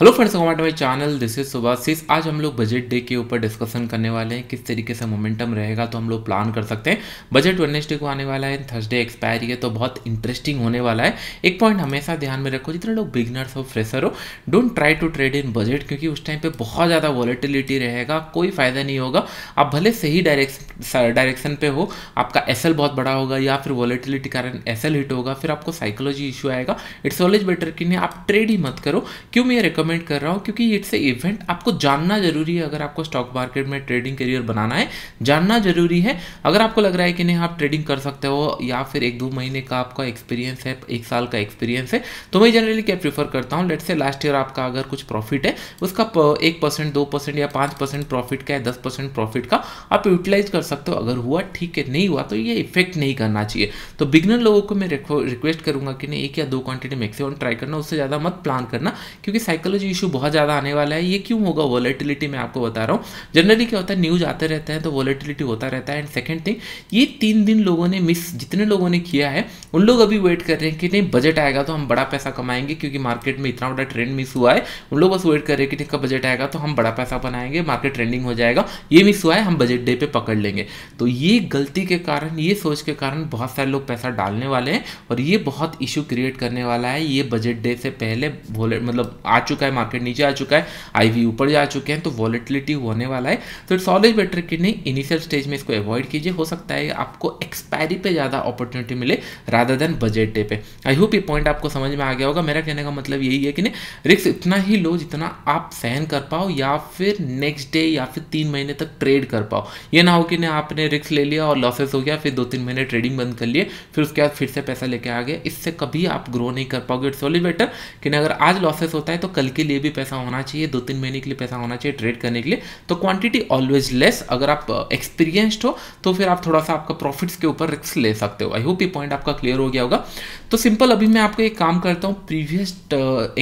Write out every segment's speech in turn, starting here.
hello friends हमारे टू channel this is सिस आज हम लोग बजट डे के ऊपर डिस्कशन करने वाले हैं किस तरीके से मोमेंटम रहेगा तो हम लोग प्लान कर सकते हैं बजट वेडनेसडे को आने वाला है थर्सडे एक्सपायरी है तो बहुत इंटरेस्टिंग होने वाला है एक पॉइंट हमेशा ध्यान में रखो जितने लोग बिगनर्स हो फ्रेशर हो don't try to trade in budget क्योंकि उस टाइम पर बहुत ज़्यादा वॉलिटिलिटी रहेगा कोई फायदा नहीं होगा आप भले सही डायरेक्शन पर हो आपका एस बहुत बड़ा होगा या फिर वॉलेटिलिटी कारण एस हिट होगा फिर आपको साइकोलॉजी इशू आएगा इट्स ऑलवेज बेटर कि नहीं आप ट्रेड ही मत करो क्यों मैं रिकमेंड रिकमेंड कर रहा हूँ क्योंकि इट्स ए इवेंट आपको जानना जरूरी है अगर आपको स्टॉक मार्केट में ट्रेडिंग करियर बनाना है जानना जरूरी है अगर आपको लग रहा है कि नहीं आप ट्रेडिंग कर सकते हो या फिर एक दो महीने का आपका एक्सपीरियंस है एक साल का एक्सपीरियंस है तो मैं जनरली क्या प्रीफर करता हूँ लेट से लास्ट ईयर आपका अगर कुछ प्रॉफिट है उसका एक परसेंट दो परसेंट या पाँच परसेंट प्रॉफिट का या दस परसेंट प्रॉफिट का आप यूटिलाइज कर सकते हो अगर हुआ ठीक है नहीं हुआ तो ये इफेक्ट नहीं करना चाहिए तो बिगनर लोगों को मैं रिक्वेस्ट करूंगा कि नहीं एक या दो क्वांटिटी मैक्सिमम ट्राई करना उससे ज़्यादा मत प्लान करना क्योंकि साइकिल मेथोडोलॉजी इशू बहुत ज़्यादा आने वाला है ये क्यों होगा वॉलेटिलिटी मैं आपको बता रहा हूँ जनरली क्या होता है न्यूज़ आते रहते हैं तो वॉलेटिलिटी होता रहता है एंड सेकेंड थिंग ये तीन दिन लोगों ने मिस जितने लोगों ने किया है उन लोग अभी वेट कर रहे हैं कि नहीं बजट आएगा तो हम बड़ा पैसा कमाएंगे क्योंकि मार्केट में इतना बड़ा ट्रेंड मिस हुआ है उन लोग बस वेट कर रहे हैं कि इनका बजट आएगा तो हम बड़ा पैसा बनाएंगे मार्केट ट्रेंडिंग हो जाएगा ये मिस हुआ है हम बजट डे पर पकड़ लेंगे तो ये गलती के कारण ये सोच के कारण बहुत सारे लोग पैसा डालने वाले हैं और ये बहुत इशू क्रिएट करने वाला है ये बजट डे से पहले मतलब आ चुका चुका है मार्केट नीचे आ चुका है आईवी ऊपर जा चुके हैं तो वॉलिटिलिटी होने वाला है तो इट्स ऑलवेज बेटर कि नहीं इनिशियल स्टेज में इसको अवॉइड कीजिए हो सकता है आपको एक्सपायरी पे ज़्यादा अपॉर्चुनिटी मिले राधर देन बजट डे पे आई होप ये पॉइंट आपको समझ में आ गया होगा मेरा कहने का मतलब यही है कि नहीं रिस्क इतना ही लो जितना आप सहन कर पाओ या फिर नेक्स्ट डे या फिर तीन महीने तक ट्रेड कर पाओ ये ना हो कि नहीं आपने रिस्क ले लिया और लॉसेस हो गया फिर दो तीन महीने ट्रेडिंग बंद कर लिए फिर उसके बाद फिर से पैसा लेके आ गया इससे कभी आप ग्रो नहीं कर पाओगे इट्स ओनली बेटर कि अगर आज लॉसेस होता है तो कल के लिए भी पैसा होना चाहिए दो तीन महीने के लिए पैसा होना चाहिए ट्रेड करने के लिए तो क्वांटिटी ऑलवेज लेस अगर आप एक्सपीरियंस्ड uh, हो तो फिर आप थोड़ा सा आपका प्रॉफिट्स के ऊपर रिस्क ले सकते हो आई होप ये पॉइंट आपका क्लियर हो गया होगा तो सिंपल अभी मैं आपको एक काम करता हूँ प्रीवियस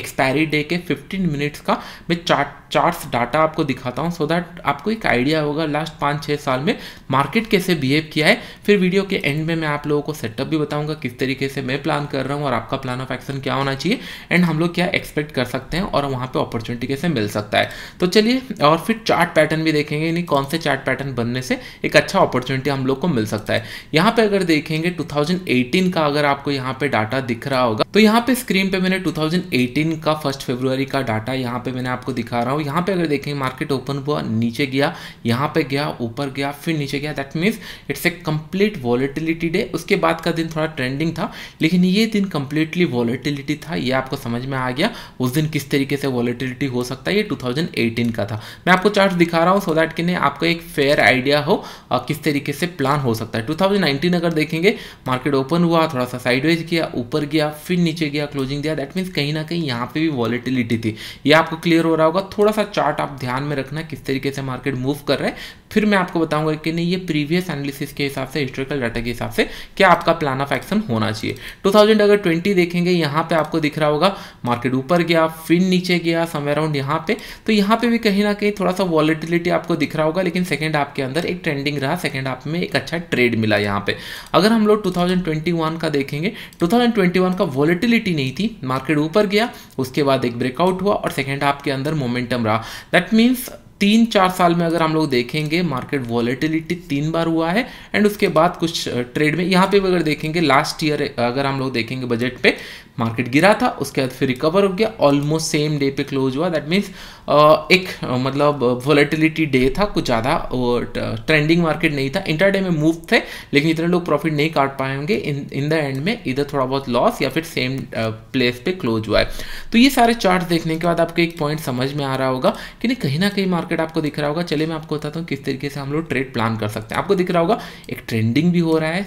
एक्सपायरी डे के फिफ्टीन मिनट्स का मैं चार्ट चार्ट्स डाटा आपको दिखाता हूँ सो दैट आपको एक आइडिया होगा लास्ट पाँच छः साल में मार्केट कैसे बिहेव किया है फिर वीडियो के एंड में मैं आप लोगों को सेटअप भी बताऊंगा किस तरीके से मैं प्लान कर रहा हूँ और आपका प्लान ऑफ एक्शन क्या होना चाहिए एंड हम लोग क्या एक्सपेक्ट कर सकते हैं और और वहाँ पे अपॉर्चुनिटी कैसे मिल सकता है तो चलिए और फिर चार्ट पैटर्न भी देखेंगे यानी कौन से चार्ट पैटर्न बनने से एक अच्छा अपॉर्चुनिटी हम लोग को मिल सकता है यहाँ पे अगर देखेंगे 2018 का अगर आपको यहाँ पे डाटा दिख रहा होगा तो यहाँ पे स्क्रीन पे मैंने 2018 का फर्स्ट फेब्रुवरी का डाटा यहाँ पे मैंने आपको दिखा रहा हूँ यहाँ पे अगर देखेंगे मार्केट ओपन हुआ नीचे गया यहाँ पे गया ऊपर गया फिर नीचे गया that means it's a complete volatility day उसके बाद का दिन थोड़ा ट्रेंडिंग था लेकिन ये दिन कंप्लीटली वॉलिटिलिटी था ये आपको समझ में आ गया उस दिन किस तरीके तरीके से वॉलीटिलिटी हो सकता है ये 2018 का था मैं आपको चार्ट दिखा रहा हूँ सो दैट कि नहीं आपको एक फेयर आइडिया हो आ, किस तरीके से प्लान हो सकता है 2019 अगर देखेंगे मार्केट ओपन हुआ थोड़ा सा साइडवेज किया ऊपर गया फिर नीचे गया क्लोजिंग दिया दैट मीन्स कहीं ना कहीं यहाँ पर भी वॉलीटिलिटी थी ये आपको क्लियर हो रहा होगा थोड़ा सा चार्ट आप ध्यान में रखना किस तरीके से मार्केट मूव कर रहे हैं फिर मैं आपको बताऊंगा कि नहीं ये प्रीवियस एनालिसिस के हिसाब से हिस्टोरिकल डाटा के हिसाब से क्या आपका प्लान ऑफ एक्शन होना चाहिए 2000 अगर 20 देखेंगे यहाँ पे आपको दिख रहा होगा मार्केट ऊपर गया फिर नीचे गया समय अराउंड यहाँ पे तो यहाँ पे भी कहीं ना कहीं थोड़ा सा वॉलिटिलिटी आपको दिख रहा होगा लेकिन सेकेंड हाफ के अंदर एक ट्रेंडिंग रहा सेकेंड हाफ में एक अच्छा ट्रेड मिला यहाँ पे अगर हम लोग टू का देखेंगे टू का वॉलिटिलिटी नहीं थी मार्केट ऊपर गया उसके बाद एक ब्रेकआउट हुआ और सेकेंड हाफ के अंदर मोमेंटम रहा दैट मीन्स तीन चार साल में अगर हम लोग देखेंगे मार्केट वॉलेटिलिटी तीन बार हुआ है एंड उसके बाद कुछ ट्रेड uh, में यहाँ पे अगर देखेंगे लास्ट ईयर अगर हम लोग देखेंगे बजट पे मार्केट गिरा था उसके बाद फिर रिकवर हो गया ऑलमोस्ट सेम डे पे क्लोज हुआ दैट मीन्स एक मतलब वॉलेटिलिटी डे था कुछ ज़्यादा ट्रेंडिंग मार्केट नहीं था इंटर में मूव थे लेकिन इतने लोग प्रॉफिट नहीं काट पाए होंगे इन इन द एंड में इधर थोड़ा बहुत लॉस या फिर सेम प्लेस पे क्लोज हुआ है तो ये सारे चार्ट देखने के बाद आपको एक पॉइंट समझ में आ रहा होगा कि नहीं कहीं ना कहीं मार्केट आपको दिख रहा होगा चले मैं आपको बताता हूँ किस तरीके से हम लोग ट्रेड प्लान कर सकते हैं आपको दिख रहा होगा एक ट्रेंडिंग भी हो रहा है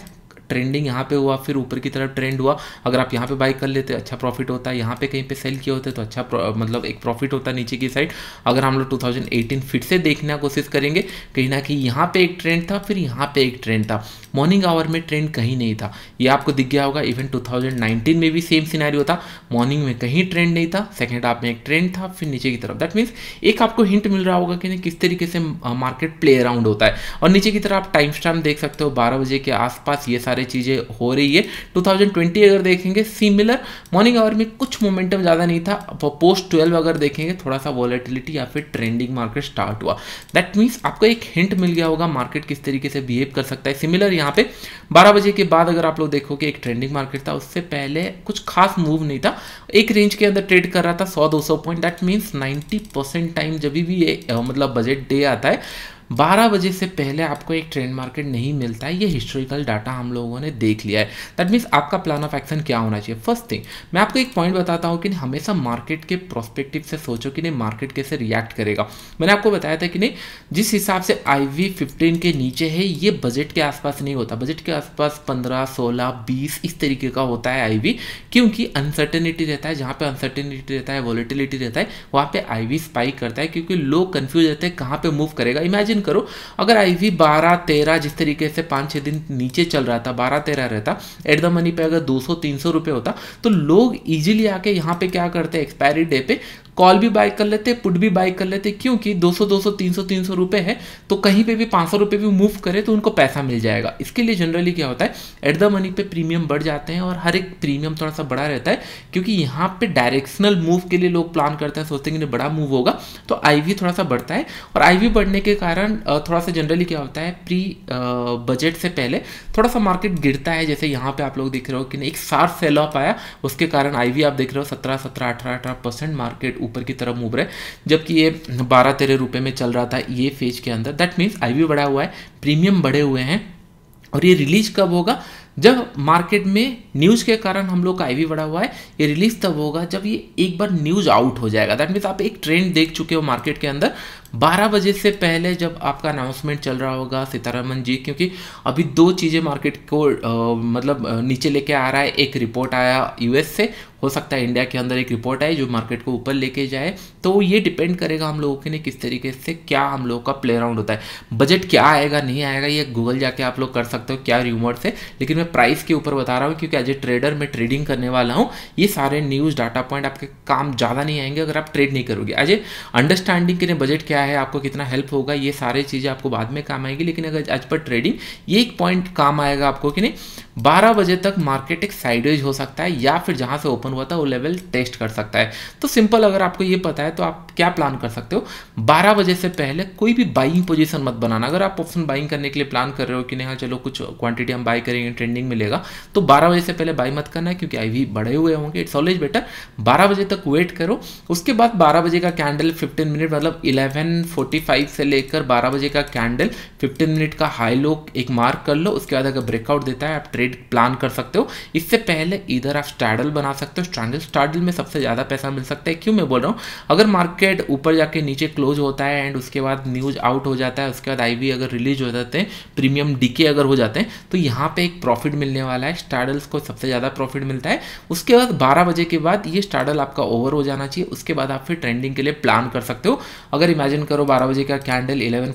ट्रेंडिंग यहाँ पे हुआ फिर ऊपर की तरफ ट्रेंड हुआ अगर आप यहाँ पे बाई कर लेते अच्छा प्रॉफिट होता है यहाँ पे कहीं पे सेल किए होते तो अच्छा मतलब एक प्रॉफिट होता है नीचे की साइड अगर हम लोग 2018 फिर से देखने की कोशिश करेंगे कहीं ना कहीं यहाँ पे एक ट्रेंड था फिर यहाँ पे एक ट्रेंड था मॉर्निंग आवर में ट्रेंड कहीं नहीं था ये आपको दिख गया होगा इवन टू में भी सेम सीनारी होता मॉर्निंग में कहीं ट्रेंड नहीं था सेकेंड हाफ में एक ट्रेंड था फिर नीचे की तरफ दैट मीन्स एक आपको हिंट मिल रहा होगा कि किस तरीके से मार्केट प्ले अराउंड होता है और नीचे की तरफ आप टाइम स्टाम देख सकते हो बारह बजे के आसपास ये सारे सारी चीज़ें हो रही है 2020 अगर देखेंगे सिमिलर मॉर्निंग आवर में कुछ मोमेंटम ज़्यादा नहीं था पोस्ट ट्वेल्व अगर देखेंगे थोड़ा सा वॉलेटिलिटी या फिर ट्रेंडिंग मार्केट स्टार्ट हुआ दैट मीन्स आपको एक हिंट मिल गया होगा मार्केट किस तरीके से बिहेव कर सकता है सिमिलर यहाँ पे बारह बजे के बाद अगर आप लोग देखोगे एक ट्रेंडिंग मार्केट था उससे पहले कुछ खास मूव नहीं था एक रेंज के अंदर ट्रेड कर रहा था 100-200 point that means 90 percent time जब भी ये मतलब बजट डे आता है 12 बजे से पहले आपको एक ट्रेंड मार्केट नहीं मिलता है ये हिस्टोरिकल डाटा हम लोगों ने देख लिया है दैट मीन्स आपका प्लान ऑफ एक्शन क्या होना चाहिए फर्स्ट थिंग मैं आपको एक पॉइंट बताता हूँ कि हमेशा मार्केट के प्रोस्पेक्टिव से सोचो कि नहीं मार्केट कैसे रिएक्ट करेगा मैंने आपको बताया था कि नहीं जिस हिसाब से आई वी फिफ्टीन के नीचे है ये बजट के आसपास नहीं होता बजट के आसपास पंद्रह सोलह बीस इस तरीके का होता है आई वी क्योंकि अनसर्टेनिटी रहता है जहाँ पर अनसर्टेनिटी रहता है वॉलिटिलिटी रहता है वहाँ पर आई स्पाइक करता है क्योंकि लोग कन्फ्यूज रहते हैं कहाँ पे मूव करेगा इमेजिन इमेजिन करो अगर आई बारह तेरह जिस तरीके से पाँच छः दिन नीचे चल रहा था बारह तेरह रहता एट द मनी पे अगर दो सौ तीन सौ रुपये होता तो लोग ईजिली आके यहाँ पे क्या करते एक्सपायरी डे पे कॉल भी बाय कर लेते पुट भी बाय कर लेते क्योंकि 200 200 300 300 रुपए है तो कहीं पे भी 500 रुपए भी मूव करे तो उनको पैसा मिल जाएगा इसके लिए जनरली क्या होता है एट द मनी पे प्रीमियम बढ़ जाते हैं और हर एक प्रीमियम थोड़ा सा बड़ा रहता है क्योंकि यहाँ पे डायरेक्शनल मूव के लिए लोग प्लान करते हैं सोचते हैं कि बड़ा मूव होगा तो आई थोड़ा सा बढ़ता है और आई बढ़ने के कारण थोड़ा सा जनरली क्या होता है प्री बजट से पहले थोड़ा सा मार्केट गिरता है जैसे यहाँ पे आप लोग देख रहे हो कि एक सार सेल ऑफ आया उसके कारण आई आप देख रहे हो सत्रह सत्रह अठारह अठारह परसेंट मार्केट ऊपर की तरफ मूव रहा है जबकि ये बारह तेरह रुपये में चल रहा था ये फेज के अंदर दैट मीन्स आई बढ़ा हुआ है प्रीमियम बढ़े हुए हैं और ये रिलीज कब होगा जब मार्केट में न्यूज़ के कारण हम लोग का आईवी बढ़ा हुआ है ये रिलीज तब होगा जब ये एक बार न्यूज़ आउट हो जाएगा दैट मीन्स आप एक ट्रेंड देख चुके हो मार्केट के अंदर 12 बजे से पहले जब आपका अनाउंसमेंट चल रहा होगा सीतारामन जी क्योंकि अभी दो चीज़ें मार्केट को आ, मतलब नीचे लेके आ रहा है एक रिपोर्ट आया यूएस से हो सकता है इंडिया के अंदर एक रिपोर्ट आए जो मार्केट को ऊपर लेके जाए तो ये डिपेंड करेगा हम लोगों के लिए किस तरीके से क्या हम लोगों का प्ले राउंड होता है बजट क्या आएगा नहीं आएगा ये गूगल जाके आप लोग कर सकते हो क्या रूमर्स है लेकिन मैं मैं प्राइस के ऊपर बता रहा हूँ क्योंकि एज ए ट्रेडर मैं ट्रेडिंग करने वाला हूँ ये सारे न्यूज़ डाटा पॉइंट आपके काम ज़्यादा नहीं आएंगे अगर आप ट्रेड नहीं करोगे एज ए अंडरस्टैंडिंग के लिए बजट क्या है आपको कितना हेल्प होगा ये सारी चीज़ें आपको बाद में काम आएगी लेकिन अगर एज पर ट्रेडिंग ये एक पॉइंट काम आएगा आपको कि नहीं 12 बजे तक मार्केट एक साइडवेज हो सकता है या फिर जहां से ओपन हुआ था वो लेवल टेस्ट कर सकता है तो सिंपल अगर आपको ये पता है तो आप क्या प्लान कर सकते हो 12 बजे से पहले कोई भी बाइंग पोजीशन मत बनाना अगर आप ऑप्शन बाइंग करने के लिए प्लान कर रहे हो कि नहीं हाँ चलो कुछ क्वांटिटी हम बाय करेंगे ट्रेंडिंग मिलेगा तो बारह बजे से पहले बाई मत करना है क्योंकि आई बढ़े हुए होंगे इट्स ऑलवेज बेटर बारह बजे तक वेट करो उसके बाद बारह बजे का कैंडल फिफ्टीन मिनट मतलब इलेवन फोर्टी फाइव से लेकर बारह बजे का कैंडल फिफ्टीन मिनट का हाई लो एक मार्क कर लो उसके बाद अगर ब्रेकआउट देता है आप ट्रेड ट्रेड प्लान कर सकते हो इससे पहले इधर आप स्ट्रैडल बना सकते हो स्ट्रैडल स्ट्रैडल में सबसे ज़्यादा पैसा मिल सकता है क्यों मैं बोल रहा हूँ अगर मार्केट ऊपर जाके नीचे क्लोज होता है एंड उसके बाद न्यूज आउट हो जाता है उसके बाद आई अगर रिलीज हो जाते हैं प्रीमियम डीके अगर हो जाते हैं तो यहाँ पर एक प्रॉफिट मिलने वाला है स्टार्डल्स को सबसे ज़्यादा प्रॉफिट मिलता है उसके बाद बारह बजे के बाद ये स्टार्डल आपका ओवर हो जाना चाहिए उसके बाद आप फिर ट्रेंडिंग के लिए प्लान कर सकते हो अगर इमेजिन करो बारह बजे का कैंडल इलेवन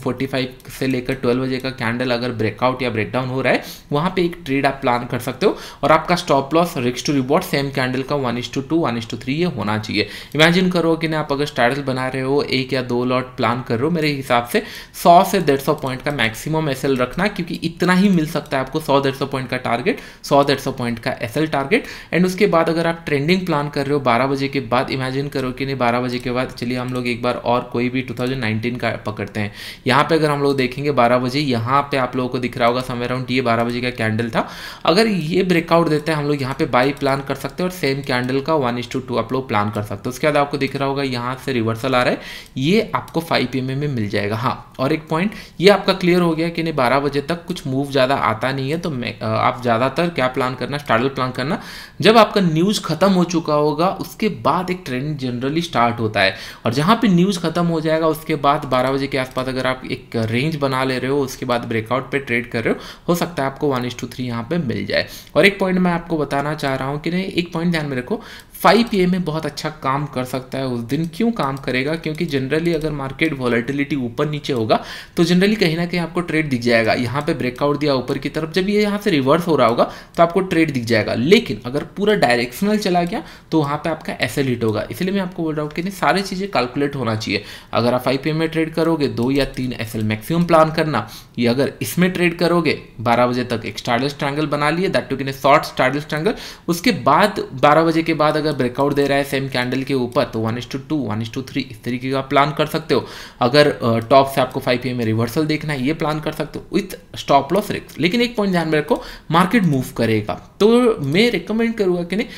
से लेकर ट्वेल्व बजे का कैंडल अगर ब्रेकआउट या ब्रेकडाउन हो रहा है वहां पे एक ट्रेड आप प्लान कर सकते हो और आपका स्टॉप लॉस रिक्स टू रिवॉर्ड सेम कैंडल का one is to two one is to three ये होना चाहिए इमेजिन करो कि ना आप अगर स्टाइडल बना रहे हो एक या दो लॉट प्लान कर रहे हो मेरे हिसाब से सौ से डेढ़ सौ पॉइंट का मैक्सिमम एस रखना क्योंकि इतना ही मिल सकता है आपको सौ डेढ़ पॉइंट का टारगेट सौ डेढ़ पॉइंट का एस टारगेट एंड उसके बाद अगर आप ट्रेंडिंग प्लान कर रहे हो बारह बजे के बाद इमेजिन करो कि नहीं बारह बजे के बाद चलिए हम लोग एक बार और कोई भी 2019 का पकड़ते हैं यहाँ पे अगर हम लोग देखेंगे बारह बजे यहाँ पे आप लोगों को दिख रहा होगा समय अराउंड ये बारह बजे का कैंडल था अगर ये ब्रेकआउट देता है हम लोग यहाँ पे बाई प्लान कर सकते हैं और सेम कैंडल का वन इज टू टू आप लोग प्लान कर सकते हैं उसके बाद आपको दिख रहा होगा यहाँ से रिवर्सल आ रहा है ये आपको फाइव पी में मिल जाएगा हाँ और एक पॉइंट ये आपका क्लियर हो गया कि नहीं बारह बजे तक कुछ मूव ज़्यादा आता नहीं है तो आप ज़्यादातर क्या प्लान करना स्टार्टल प्लान करना जब आपका न्यूज़ ख़त्म हो चुका होगा उसके बाद एक ट्रेंड जनरली स्टार्ट होता है और जहाँ पर न्यूज़ ख़त्म हो जाएगा उसके बाद बारह बजे के आसपास अगर आप एक रेंज बना ले रहे हो उसके बाद ब्रेकआउट पर ट्रेड कर रहे हो हो सकता है आपको वन इज टू थ्री यहाँ पर मिल जाए और एक पॉइंट मैं आपको बताना चाह रहा हूँ कि नहीं एक पॉइंट ध्यान में रखो फाइव पी में बहुत अच्छा काम कर सकता है उस दिन क्यों काम करेगा क्योंकि जनरली अगर मार्केट वॉलेटिलिटी ऊपर नीचे होगा तो जनरली कहीं ना कहीं आपको ट्रेड दिख जाएगा यहाँ पे ब्रेकआउट दिया ऊपर की तरफ जब ये यहाँ से रिवर्स हो रहा होगा तो आपको ट्रेड दिख जाएगा लेकिन अगर पूरा डायरेक्शनल चला गया तो वहाँ पर आपका एस हिट होगा इसलिए मैं आपको बोल रहा हूँ कि नहीं सारी चीज़ें कैलकुलेट होना चाहिए अगर आप फाइव में ट्रेड करोगे दो या तीन एस मैक्सिमम प्लान करना ये अगर इसमें ट्रेड करोगे बारह बजे तक एक स्टार्डल स्ट्रैंगल बना लिए दैट टू किन शॉर्ट स्टार्डल ट्रैंगल उसके बाद बारह बजे के बाद अगर अगर ब्रेकआउट दे रहा है सेम कैंडल के ऊपर तो one is to two one is to three इस तरीके का प्लान कर सकते हो अगर टॉप से आपको फाइव पी एम रिवर्सल देखना है ये प्लान कर सकते हो विथ स्टॉप लॉस रिक्स लेकिन एक पॉइंट ध्यान में रखो मार्केट मूव करेगा तो मैं रिकमेंड करूंगा कि नहीं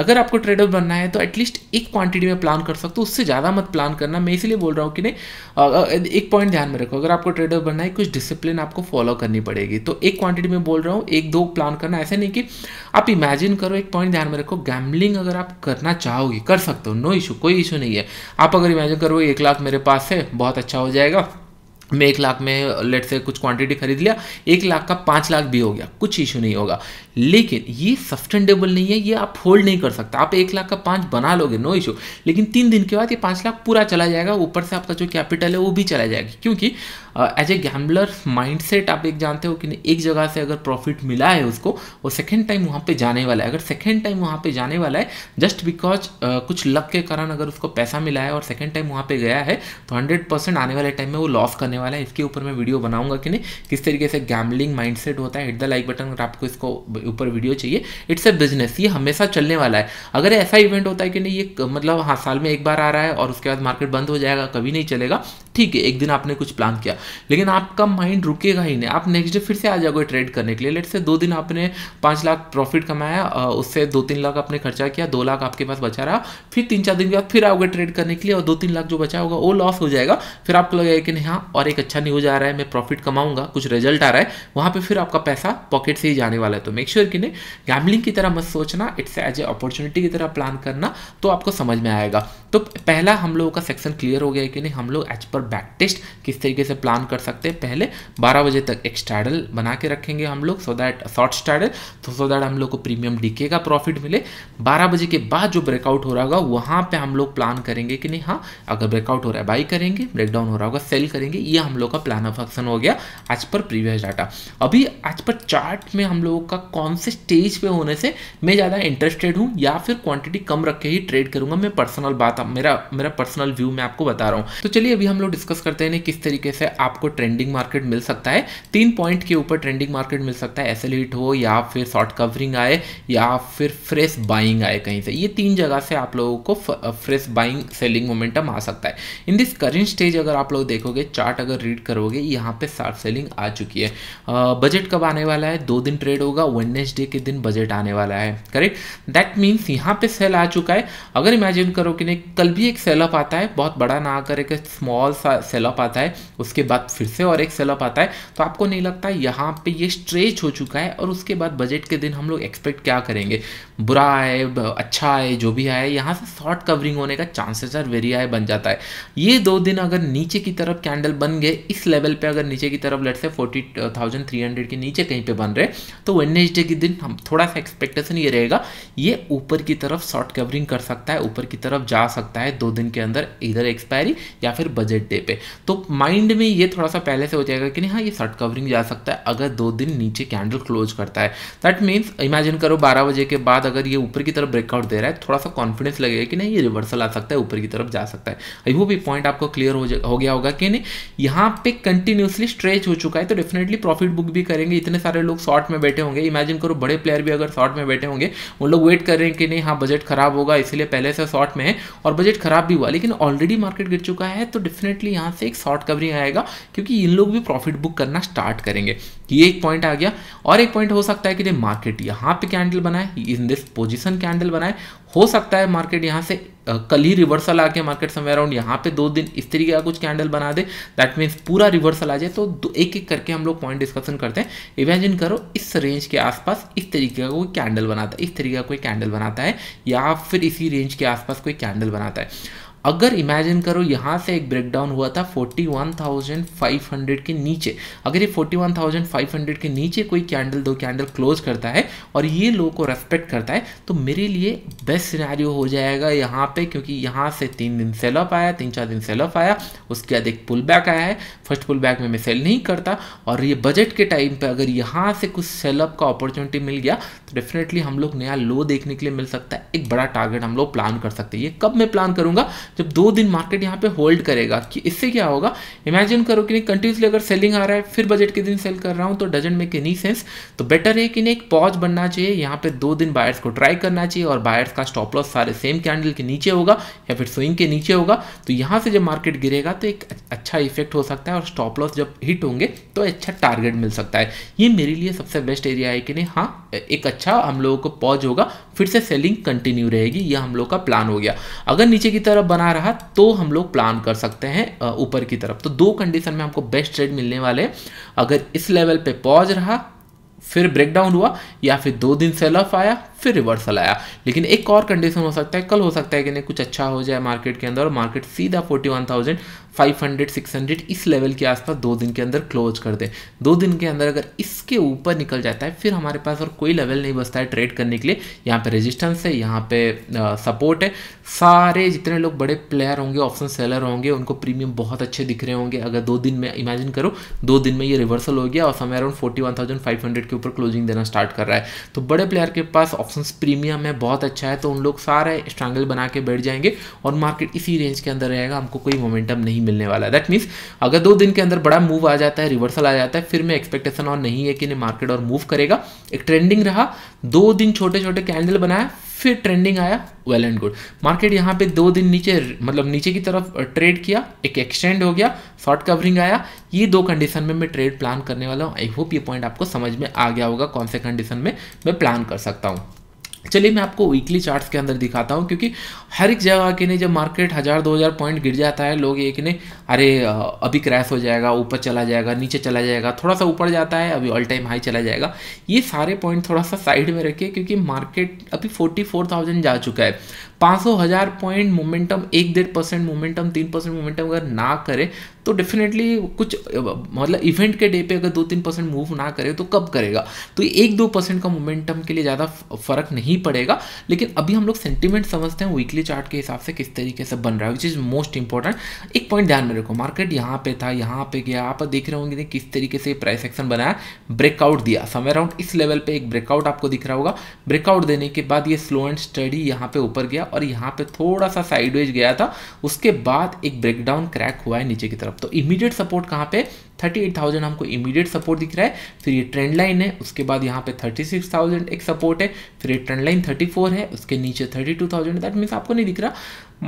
अगर आपको ट्रेडर बनना है तो एटलीस्ट एक क्वांटिटी में प्लान कर सकते हो उससे ज़्यादा मत प्लान करना मैं इसलिए बोल रहा हूँ कि नहीं एक पॉइंट ध्यान में रखो अगर आपको ट्रेडर बनना है कुछ डिसिप्लिन आपको फॉलो करनी पड़ेगी तो एक क्वांटिटी में बोल रहा हूँ एक दो प्लान करना ऐसा नहीं कि आप इमेजिन करो एक पॉइंट ध्यान में रखो गैमलिंग अगर आप करना चाहोगे कर सकते हो नो इशू कोई इशू नहीं है आप अगर इमेजिन करो एक लाख मेरे पास है बहुत अच्छा हो जाएगा मैं एक लाख में लेट से कुछ क्वांटिटी खरीद लिया एक लाख का पाँच लाख भी हो गया कुछ इशू नहीं होगा लेकिन ये सस्टेनेबल नहीं है ये आप होल्ड नहीं कर सकते आप एक लाख का पाँच बना लोगे नो इशू लेकिन तीन दिन के बाद ये पाँच लाख पूरा चला जाएगा ऊपर से आपका जो कैपिटल है वो भी चला जाएगा क्योंकि एज ए गैम्बलर सेट आप एक जानते हो कि नहीं एक जगह से अगर प्रॉफिट मिला है उसको वो सेकेंड टाइम वहाँ पर जाने वाला है अगर सेकेंड टाइम वहाँ पर जाने वाला है जस्ट बिकॉज uh, कुछ लक के कारण अगर उसको पैसा मिला है और सेकेंड टाइम वहाँ पर गया है तो हंड्रेड आने वाले टाइम में वो लॉस करने वाला है इसके ऊपर मैं वीडियो बनाऊंगा कि नहीं किस तरीके से गैम्बलिंग माइंडसेट होता है हिट द लाइक बटन अगर आपको इसको ऊपर वीडियो चाहिए इट्स ए बिजनेस ये हमेशा चलने वाला है अगर ऐसा इवेंट होता है कि नहीं ये मतलब हाँ साल में एक बार आ रहा है और उसके बाद मार्केट बंद हो जाएगा कभी नहीं चलेगा ठीक है एक दिन आपने कुछ प्लान किया लेकिन आपका माइंड रुकेगा ही नहीं आप नेक्स्ट डे फिर से आ जाओगे ट्रेड करने के लिए लेट से दो दिन आपने पाँच लाख प्रॉफिट कमाया उससे दो तीन लाख आपने खर्चा किया दो लाख आपके पास बचा रहा फिर तीन चार दिन के बाद फिर आओगे ट्रेड करने के लिए और दो तीन लाख जो बचा होगा वो लॉस हो जाएगा फिर आपको लगेगा कि नहीं हाँ और एक अच्छा न्यूज़ आ रहा है मैं प्रॉफिट कमाऊंगा कुछ रिजल्ट आ रहा है वहाँ पर फिर आपका पैसा पॉकेट से ही जाने वाला है तो मेक श्योर कि नहीं गैमलिंग की तरह मत सोचना इट्स एज ए अपॉर्चुनिटी की तरह प्लान करना तो आपको समझ में आएगा तो पहला हम लोगों का सेक्शन क्लियर हो गया कि नहीं हम लोग एज पर और बैक टेस्ट किस तरीके से प्लान कर सकते हैं पहले 12 बजे तक एक स्टैडल बना के रखेंगे हम लोग सो दैट शॉर्ट स्टैडल तो सो दैट हम लोग को प्रीमियम डीके का प्रॉफिट मिले 12 बजे के बाद जो ब्रेकआउट हो रहा होगा वहाँ पर हम लोग प्लान करेंगे कि नहीं हाँ अगर ब्रेकआउट हो रहा है बाई करेंगे ब्रेकडाउन हो रहा होगा सेल करेंगे ये हम लोग का प्लान ऑफ एक्शन हो गया आज पर प्रीवियस डाटा अभी आज पर चार्ट में हम लोगों का कौन से स्टेज पर होने से मैं ज़्यादा इंटरेस्टेड हूँ या फिर क्वांटिटी कम रख के ही ट्रेड करूँगा मैं पर्सनल बात मेरा मेरा पर्सनल व्यू मैं आपको बता रहा हूँ तो चलिए अभी हम लोग डिस्कस करते हैं किस तरीके से आपको ट्रेंडिंग मार्केट मिल सकता है तीन पॉइंट के ऊपर ट्रेंडिंग मार्केट मिल सकता है एस हिट हो या फिर शॉर्ट कवरिंग आए या फिर फ्रेश बाइंग आए कहीं से ये तीन जगह से आप लोगों को फ्रेश बाइंग सेलिंग मोमेंटम आ सकता है इन दिस करेंट स्टेज अगर आप लोग देखोगे चार्ट अगर रीड करोगे यहाँ पे शार्प सेलिंग आ चुकी है बजट कब आने वाला है दो दिन ट्रेड होगा वेडनेसडे के दिन बजट आने वाला है करेक्ट दैट मीन्स यहाँ पे सेल आ चुका है अगर इमेजिन करो कि नहीं कल भी एक सेलअप आता है बहुत बड़ा ना करे स्मॉल सा सेलअप आता है उसके बाद फिर से और एक सेलअप आता है तो आपको नहीं लगता यहाँ पे ये स्ट्रेच हो चुका है और उसके बाद बजट के दिन हम लोग एक्सपेक्ट क्या करेंगे बुरा है अच्छा है जो भी आए यहाँ से शॉर्ट कवरिंग होने का चांसेस आर वेरी हाई बन जाता है ये दो दिन अगर नीचे की तरफ कैंडल बन गए इस लेवल पर अगर नीचे की तरफ लेट से फोर्टी थाउजेंड थ्री हंड्रेड के नीचे कहीं पर बन रहे तो वेनेसडे के दिन हम थोड़ा सा एक्सपेक्टेशन ये रहेगा ये ऊपर की तरफ शॉर्ट कवरिंग कर सकता है ऊपर की तरफ जा सकता है दो दिन के अंदर इधर एक्सपायरी या फिर बजट डे पे तो माइंड में ये थोड़ा सा पहले से हो जाएगा कि नहीं हाँ ये शर्ट कवरिंग जा सकता है अगर दो दिन नीचे कैंडल क्लोज करता है दैट मीन्स इमेजिन करो बारह बजे के बाद अगर ये ऊपर की तरफ ब्रेकआउट दे रहा है थोड़ा सा कॉन्फिडेंस लगेगा कि नहीं ये रिवर्सल आ सकता है ऊपर की तरफ जा सकता है आई वो भी पॉइंट आपको क्लियर हो, हो गया होगा कि नहीं यहाँ पे कंटिन्यूसली स्ट्रेच हो चुका है तो डेफिनेटली प्रॉफिट बुक भी करेंगे इतने सारे लोग शॉर्ट में बैठे होंगे इमेजिन करो बड़े प्लेयर भी अगर शॉर्ट में बैठे होंगे वो लोग वेट कर रहे हैं कि नहीं हाँ बजट खराब होगा इसलिए पहले से शॉर्ट में है और बजट खराब भी हुआ लेकिन ऑलरेडी मार्केट गिर चुका है तो डेफिनेटली डेफिनेटली यहाँ से एक शॉर्ट कवरिंग आएगा क्योंकि इन लोग भी प्रॉफिट बुक करना स्टार्ट करेंगे ये एक पॉइंट आ गया और एक पॉइंट हो सकता है कि मार्केट यहाँ पे कैंडल बनाए इन दिस पोजिशन कैंडल बनाए हो सकता है मार्केट यहाँ से कल ही रिवर्सल आके मार्केट समय अराउंड यहाँ पे दो दिन इस तरीके का कुछ कैंडल बना दे दैट मीन्स पूरा रिवर्सल आ जाए तो एक एक करके हम लोग पॉइंट डिस्कशन करते हैं इमेजिन करो इस रेंज के आसपास इस तरीके का कोई कैंडल बनाता है इस तरीके का कोई कैंडल बनाता है या फिर इसी रेंज के आसपास कोई कैंडल बनाता है अगर इमेजिन करो यहाँ से एक ब्रेकडाउन हुआ था 41,500 के नीचे अगर ये 41,500 के नीचे कोई कैंडल दो कैंडल क्लोज करता है और ये लो को रेस्पेक्ट करता है तो मेरे लिए बेस्ट सिनेरियो हो जाएगा यहाँ पे क्योंकि यहाँ से तीन दिन सेल अप आया तीन चार दिन सेल अप आया उसके बाद एक पुल बैक आया है फर्स्ट पुल बैक में मैं सेल नहीं करता और ये बजट के टाइम पर अगर यहाँ से कुछ सेल अप का अपॉर्चुनिटी मिल गया तो डेफिनेटली हम लोग नया लो देखने के लिए मिल सकता है एक बड़ा टारगेट हम लोग प्लान कर सकते हैं ये कब मैं प्लान करूँगा जब दो दिन मार्केट यहाँ पे होल्ड करेगा कि इससे क्या होगा इमेजिन करो कि नहीं कंटिन्यूसली अगर सेलिंग आ रहा है फिर बजट के दिन सेल कर रहा हूँ तो डजेंट मेक एनी सेंस तो बेटर है कि नहीं एक पॉज बनना चाहिए यहाँ पे दो दिन बायर्स को ट्राई करना चाहिए और बायर्स का स्टॉप लॉस सारे सेम कैंडल के नीचे होगा या फिर स्विंग के नीचे होगा तो यहाँ से जब मार्केट गिरेगा तो एक अच्छा इफेक्ट हो सकता है और स्टॉप लॉस जब हिट होंगे तो अच्छा टारगेट मिल सकता है ये मेरे लिए सबसे बेस्ट एरिया है कि नहीं हाँ एक अच्छा हम लोगों को पॉज होगा फिर से सेलिंग कंटिन्यू रहेगी यह हम लोग का प्लान हो गया अगर नीचे की तरफ बना रहा तो हम लोग प्लान कर सकते हैं ऊपर की तरफ तो दो कंडीशन में हमको बेस्ट ट्रेड मिलने वाले अगर इस लेवल पे पॉज रहा फिर ब्रेकडाउन हुआ या फिर दो दिन सेल ऑफ आया फिर रिवर्सल आया लेकिन एक और कंडीशन हो सकता है कल हो सकता है कि नहीं कुछ अच्छा हो जाए मार्केट के अंदर और मार्केट सीधा forty one thousand five hundred six hundred इस लेवल के आसपास दो दिन के अंदर क्लोज कर दे दो दिन के अंदर अगर इसके ऊपर निकल जाता है फिर हमारे पास और कोई लेवल नहीं बचता है ट्रेड करने के लिए यहाँ पे रेजिस्टेंस है यहाँ पे सपोर्ट है सारे जितने लोग बड़े प्लेयर होंगे ऑप्शन सेलर होंगे उनको प्रीमियम बहुत अच्छे दिख रहे होंगे अगर दो दिन में इमेजिन करो दो दिन में ये रिवर्सल हो गया और समय around forty one five hundred के ऊपर क्लोजिंग देना स्टार्ट कर रहा है तो बड़े प्लेयर के पास ऑप्शन ऑप्शंस प्रीमियम है बहुत अच्छा है तो उन लोग सारे स्ट्रांगल बना के बैठ जाएंगे और मार्केट इसी रेंज के अंदर रहेगा हमको कोई मोमेंटम नहीं मिलने वाला दैट मीन्स अगर दो दिन के अंदर बड़ा मूव आ जाता है रिवर्सल आ जाता है फिर मैं एक्सपेक्टेशन और नहीं है कि नहीं मार्केट और मूव करेगा एक ट्रेंडिंग रहा दो दिन छोटे छोटे कैंडल बनाया फिर ट्रेंडिंग आया वेल एंड गुड मार्केट यहाँ पे दो दिन नीचे मतलब नीचे की तरफ ट्रेड किया एक एक्सटेंड हो गया शॉर्ट कवरिंग आया ये दो कंडीशन में मैं ट्रेड प्लान करने वाला हूँ आई होप ये पॉइंट आपको समझ में आ गया होगा कौन से कंडीशन में मैं प्लान कर सकता हूँ चलिए मैं आपको वीकली चार्ट्स के अंदर दिखाता हूँ क्योंकि हर एक जगह के ने जब मार्केट हज़ार दो हज़ार पॉइंट गिर जाता है लोग ये ने अरे अभी क्रैश हो जाएगा ऊपर चला जाएगा नीचे चला जाएगा थोड़ा सा ऊपर जाता है अभी ऑल टाइम हाई चला जाएगा ये सारे पॉइंट थोड़ा सा साइड में रखिए क्योंकि मार्केट अभी फोर्टी फोर थाउजेंड जा चुका है पाँच सौ हज़ार पॉइंट मोमेंटम एक डेढ़ परसेंट मोमेंटम तीन परसेंट मोमेंटम अगर ना करे तो डेफिनेटली कुछ मतलब इवेंट के डे पे अगर दो तीन परसेंट मूव ना करे तो कब करेगा तो एक दो परसेंट का मोमेंटम के लिए ज़्यादा फर्क नहीं पड़ेगा लेकिन अभी हम लोग सेंटिमेंट समझते हैं वीकली चार्ट के हिसाब से किस तरीके से बन रहा है विच इज़ मोस्ट इंपॉर्टेंट एक पॉइंट ध्यान में रखो मार्केट यहाँ पे था यहाँ पे गया आप देख रहे होंगे किस तरीके से प्राइस एक्शन बनाया ब्रेकआउट दिया समय अराउंड इस लेवल पर एक ब्रेकआउट आपको दिख रहा होगा ब्रेकआउट देने के बाद ये स्लो एंड स्टडी यहाँ पे ऊपर गया और यहाँ पे थोड़ा सा साइडवेज गया था उसके बाद एक ब्रेकडाउन क्रैक हुआ है नीचे की तरफ तरफ तो इमीडिएट सपोर्ट कहाँ पे 38,000 हमको इमीडिएट सपोर्ट दिख रहा है फिर ये ट्रेंड लाइन है उसके बाद यहाँ पे 36,000 एक सपोर्ट है फिर ये ट्रेंड लाइन 34 है उसके नीचे 32,000 दैट मीन्स आपको नहीं दिख रहा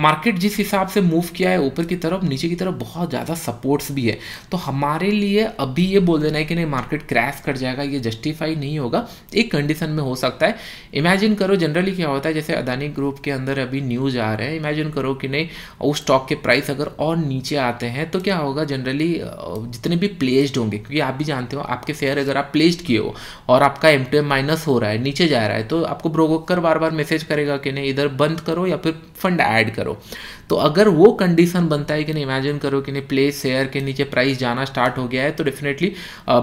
मार्केट जिस हिसाब से मूव किया है ऊपर की तरफ नीचे की तरफ बहुत ज़्यादा सपोर्ट्स भी है तो हमारे लिए अभी ये बोल देना है कि नहीं मार्केट क्रैश कर जाएगा ये जस्टिफाई नहीं होगा एक कंडीशन में हो सकता है इमेजिन करो जनरली क्या होता है जैसे अदानी ग्रुप के अंदर अभी न्यूज़ आ रहे हैं इमेजिन करो कि नहीं उस स्टॉक के प्राइस अगर और नीचे आते हैं तो क्या होगा जनरली जितने भी प्लेस्ड होंगे क्योंकि आप भी जानते हो आपके शेयर अगर आप प्लेस्ड किए हो और आपका एम टू एम माइनस हो रहा है नीचे जा रहा है तो आपको ब्रोकर बार बार मैसेज करेगा कि नहीं इधर बंद करो या फिर फंड ऐड करो करो तो अगर वो कंडीशन बनता है कि नहीं इमेजिन करो कि नहीं प्लेस शेयर के नीचे प्राइस जाना स्टार्ट हो गया है तो डेफिनेटली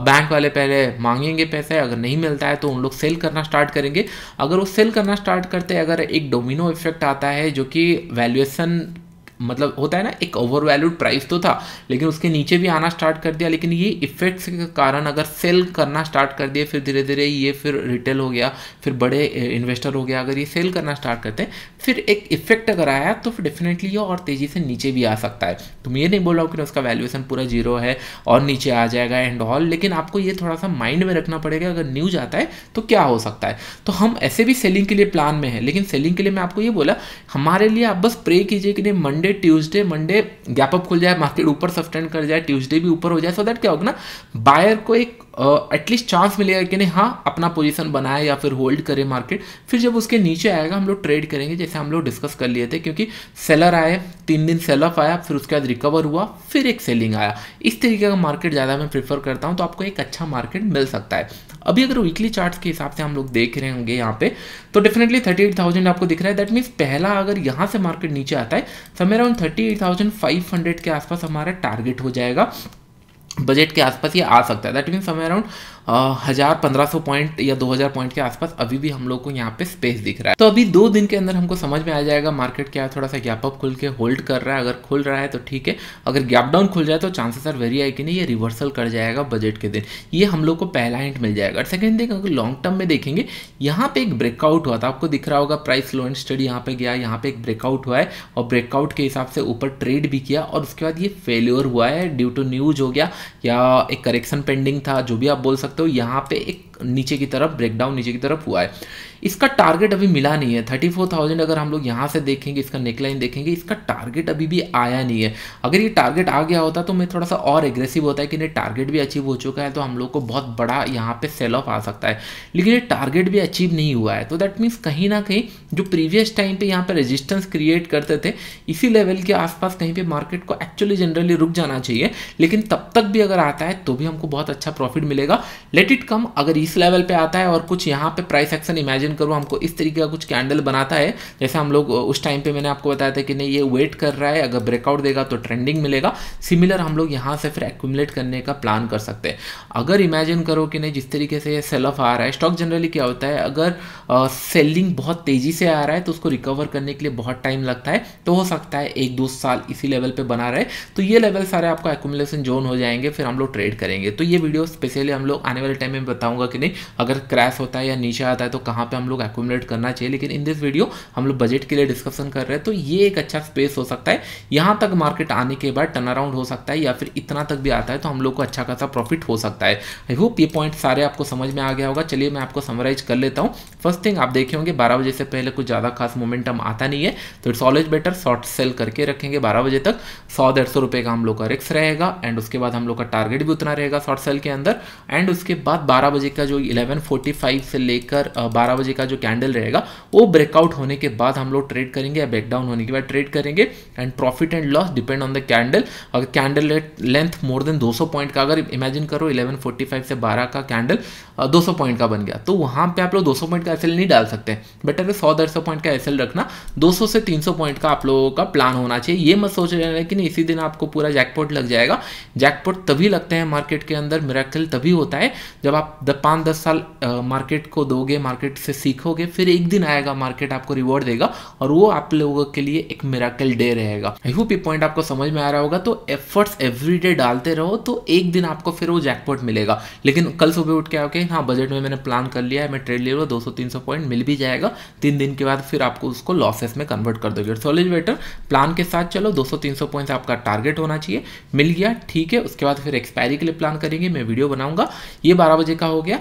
बैंक वाले पहले मांगेंगे पैसे अगर नहीं मिलता है तो उन लोग सेल करना स्टार्ट करेंगे अगर वो सेल करना स्टार्ट करते अगर एक डोमिनो इफेक्ट आता है जो कि वैल्यूएसन मतलब होता है ना एक ओवर वैल्यूड प्राइस तो था लेकिन उसके नीचे भी आना स्टार्ट कर दिया लेकिन ये इफेक्ट्स के कारण अगर सेल करना स्टार्ट कर दिए फिर धीरे धीरे ये फिर रिटेल हो गया फिर बड़े इन्वेस्टर हो गया अगर ये सेल करना स्टार्ट करते हैं फिर एक इफेक्ट अगर आया तो फिर डेफिनेटली ये और तेज़ी से नीचे भी आ सकता है तुम ये नहीं बोल रहा हो कि उसका वैल्यूएसन पूरा जीरो है और नीचे आ जाएगा एंड ऑल लेकिन आपको ये थोड़ा सा माइंड में रखना पड़ेगा अगर न्यूज आता है तो क्या हो सकता है तो हम ऐसे भी सेलिंग के लिए प्लान में है लेकिन सेलिंग के लिए मैं आपको ये बोला हमारे लिए आप बस प्रे कीजिए कि Monday Tuesday Monday gap up खुल जाए मार्केट ऊपर सस्टेंड कर जाए ट्यूजडे भी ऊपर हो जाए सो so दैट क्या होगा ना बायर को एक एटलीस्ट uh, चांस मिलेगा कि नहीं हाँ अपना पोजीशन बनाए या फिर होल्ड करे मार्केट फिर जब उसके नीचे आएगा हम लोग ट्रेड करेंगे जैसे हम लोग डिस्कस कर लिए थे क्योंकि सेलर आए तीन दिन सेल ऑफ आया फिर उसके बाद रिकवर हुआ फिर एक सेलिंग आया इस तरीके का मार्केट ज़्यादा मैं प्रीफर करता हूँ तो आपको एक अच्छा मार्केट मिल सकता है अभी अगर वीकली चार्ट के हिसाब से हम लोग देख रहे होंगे यहाँ पे तो डेफिनेटली थर्टी आपको दिख रहा है दैट मीन्स पहला अगर यहाँ से मार्केट नीचे आता है तो around thirty eight thousand five hundred के आसपास हमारा टारगेट हो जाएगा बजट के आसपास ये आ सकता है दैट मीन समय अराउंड हज़ार पंद्रह सौ पॉइंट या दो हज़ार पॉइंट के आसपास अभी भी हम लोग को यहाँ पे स्पेस दिख रहा है तो अभी दो दिन के अंदर हमको समझ में आ जाएगा मार्केट क्या है थोड़ा सा गैप अप खुल के होल्ड कर रहा है अगर खुल रहा है तो ठीक है अगर गैप डाउन खुल जाए तो चांसेस आर वेरी आई कि नहीं ये रिवर्सल कर जाएगा बजट के दिन ये हम लोग को पहला हिंट मिल जाएगा सेकेंड थिंग अगर लॉन्ग टर्म में देखेंगे यहाँ पे एक ब्रेकआउट हुआ था आपको दिख रहा होगा प्राइस लो एंड स्टडी यहाँ पे गया यहाँ पे एक ब्रेकआउट हुआ है और ब्रेकआउट के हिसाब से ऊपर ट्रेड भी किया और उसके बाद ये फेल्योर हुआ है ड्यू टू न्यूज हो गया या एक करेक्शन पेंडिंग था जो भी आप बोल सकते सकते हो यहाँ पे एक नीचे की तरफ ब्रेकडाउन नीचे की तरफ हुआ है इसका टारगेट अभी मिला नहीं है थर्टी फोर थाउजेंड अगर हम लोग यहाँ से देखेंगे इसका नेकलाइन देखेंगे इसका टारगेट अभी भी आया नहीं है अगर ये टारगेट आ गया होता तो मैं थोड़ा सा और एग्रेसिव होता है कि नहीं टारगेट भी अचीव हो चुका है तो हम लोग को बहुत बड़ा यहाँ पे सेल ऑफ आ सकता है लेकिन ये टारगेट भी अचीव नहीं हुआ है तो दैट मीन्स कहीं ना कहीं जो प्रीवियस टाइम पर यहाँ पर रजिस्टेंस क्रिएट करते थे इसी लेवल के आसपास कहीं पर मार्केट को एक्चुअली जनरली रुक जाना चाहिए लेकिन तब तक भी अगर आता है तो भी हमको बहुत अच्छा प्रॉफिट मिलेगा लेट इट कम अगर इस इस लेवल पे आता है और कुछ यहाँ पे प्राइस एक्शन इमेजिन करो हमको इस तरीके का कुछ कैंडल बनाता है जैसे हम लोग उस टाइम पे मैंने आपको बताया था कि नहीं ये वेट कर रहा है अगर ब्रेकआउट देगा तो ट्रेंडिंग मिलेगा सिमिलर हम लोग यहाँ से फिर एक्यूमलेट करने का प्लान कर सकते हैं अगर इमेजिन करो कि नहीं जिस तरीके से ये सेल ऑफ आ रहा है स्टॉक जनरली क्या होता है अगर सेलिंग बहुत तेज़ी से आ रहा है तो उसको रिकवर करने के लिए बहुत टाइम लगता है तो हो सकता है एक दो साल इसी लेवल पर बना रहे तो ये लेवल सारे आपको एक्यूमलेशन जोन हो जाएंगे फिर हम लोग ट्रेड करेंगे तो ये वीडियो स्पेशली हम लोग आने वाले टाइम में बताऊंगा कि नहीं अगर क्रैश होता है या नीचे आता है तो कहाँ पर हम लोग एकोमोडेट करना चाहिए लेकिन इन दिस वीडियो हम लोग बजट के लिए डिस्कशन कर रहे हैं तो ये एक अच्छा स्पेस हो सकता है यहाँ तक मार्केट आने के बाद टर्न अराउंड हो सकता है या फिर इतना तक भी आता है तो हम लोग को अच्छा खासा प्रॉफिट हो सकता है आई होप ये पॉइंट सारे आपको समझ में आ गया होगा चलिए मैं आपको समराइज कर लेता हूँ फर्स्ट थिंग आप देखे होंगे बारह बजे से पहले कुछ ज़्यादा खास मोमेंटम आता नहीं है तो it's always better short sell करके रखेंगे बारह बजे तक सौ डेढ़ सौ रुपये का हम लोग का रिक्स रहेगा एंड उसके बाद हम लोग का टारगेट भी उतना रहेगा शॉर्ट सेल के अंदर एंड उसके बाद बारह बजे का जो 11:45 से लेकर 12 बजे का जो कैंडल रहेगा वो ब्रेकआउट होने के बाद हम लोग ट्रेड करेंगे या ब्रेकडाउन होने के बाद ट्रेड करेंगे and profit and loss depend on the candle अगर candle length more than 200 point का अगर इमेजिन करो 11:45 से 12 का कैंडल 200 पॉइंट का बन गया तो वहाँ पे आप लोग 200 पॉइंट का एस नहीं डाल सकते बेटर है सौ डेढ़ पॉइंट का एस रखना 200 से 300 पॉइंट का आप लोगों का प्लान होना चाहिए ये मत सोच रहे कि नहीं इसी दिन आपको पूरा जैकपॉट लग जाएगा जैकपॉट तभी लगते हैं मार्केट के अंदर मेरा तभी होता है जब आप द पाँच पाँच दस साल मार्केट को दोगे मार्केट से सीखोगे फिर एक दिन आएगा मार्केट आपको रिवॉर्ड देगा और वो आप लोगों के लिए एक मेराकल डे रहेगा आई होप ये पॉइंट आपको समझ में आ रहा होगा तो एफर्ट्स एवरी डे डालते रहो तो एक दिन आपको फिर वो जैकपॉट मिलेगा लेकिन कल सुबह उठ के आओके हाँ बजट में मैंने प्लान कर लिया है मैं ट्रेड ले रहा हूँ दो सौ तीन सौ पॉइंट मिल भी जाएगा तीन दिन के बाद फिर आपको उसको लॉसेस में कन्वर्ट कर दोगे इट्स ऑलवेज बेटर प्लान के साथ चलो दो सौ तीन सौ पॉइंट आपका टारगेट होना चाहिए मिल गया ठीक है उसके बाद फिर एक्सपायरी के लिए प्लान करेंगे मैं वीडियो बनाऊंगा ये बारह बजे का हो गया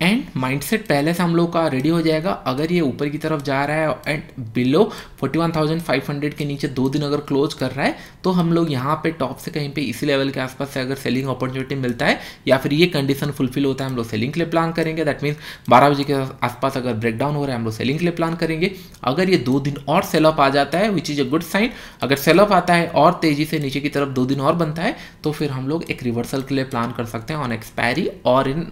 एंड माइंडसेट पहले से हम लोग का रेडी हो जाएगा अगर ये ऊपर की तरफ जा रहा है एंड बिलो 41,500 के नीचे दो दिन अगर क्लोज कर रहा है तो हम लोग यहाँ पे टॉप से कहीं पे इसी लेवल के आसपास से अगर सेलिंग अपॉर्चुनिटी मिलता है या फिर ये कंडीशन फुलफिल होता है हम लोग सेलिंग के लिए प्लान करेंगे दैट मीन्स बारह बजे के आसपास अगर ब्रेकडाउन हो रहा है हम लोग सेलिंग के लिए प्लान करेंगे अगर ये दो दिन और सेल ऑफ आ जाता है which is a good sign अगर सेल ऑफ आता है और तेजी से नीचे की तरफ दो दिन और बनता है तो फिर हम लोग एक रिवर्सल के लिए प्लान कर सकते हैं ऑन एक्सपायरी और इन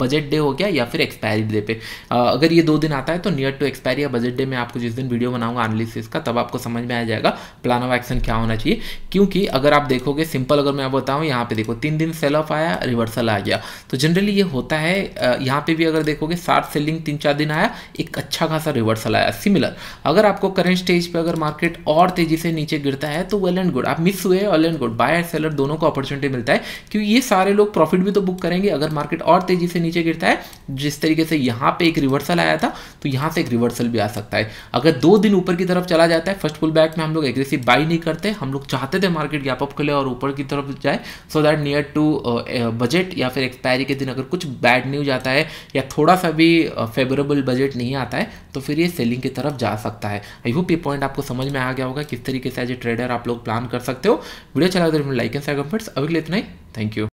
बजट डे हो गया या फिर एक्सपायरी डे पे अगर ये दो दिन आता है तो नियर टू एक्सपायरी या बजट डे में आपको जिस दिन वीडियो बनाऊंगा एनालिसिस का तब आपको समझ में आ जाएगा प्लान ऑफ एक्शन क्या होना चाहिए क्योंकि अगर आप देखोगे सिंपल अगर मैं बताऊँ यहाँ पे देखो तीन दिन सेल ऑफ आया रिवर्सल आ गया तो जनरली ये होता है यहाँ पे भी अगर देखोगे सात सेलिंग तीन चार दिन आया एक अच्छा खासा रिवर्सल आया सिमिलर अगर आपको करेंट स्टेज पर अगर मार्केट और तेजी से नीचे गिरता है तो वेल एंड गुड आप मिस हुए well and good buyer seller दोनों को अपॉर्चुनिटी मिलता है क्योंकि ये सारे लोग प्रॉफिट भी तो बुक करेंगे अगर मार्केट और तेजी से नीचे गिरता सकता है जिस तरीके से यहाँ पे एक रिवर्सल आया था तो यहाँ से एक रिवर्सल भी आ सकता है अगर दो दिन ऊपर की तरफ चला जाता है फर्स्ट पुल बैक में हम लोग एग्रेसिव बाई नहीं करते हम लोग चाहते थे मार्केट गैप अप खुले और ऊपर की तरफ जाए so that near to budget या फिर एक्सपायरी के दिन अगर कुछ बैड न्यूज आता है या थोड़ा सा भी फेवरेबल uh, बजट नहीं आता है तो फिर ये सेलिंग की तरफ जा सकता है आई होप ये पॉइंट आपको समझ में आ गया होगा किस तरीके से एज ए ट्रेडर आप लोग प्लान कर सकते हो वीडियो चला लाइक एंड सैगम्फर्ट्स अभी लेते नहीं थैंक यू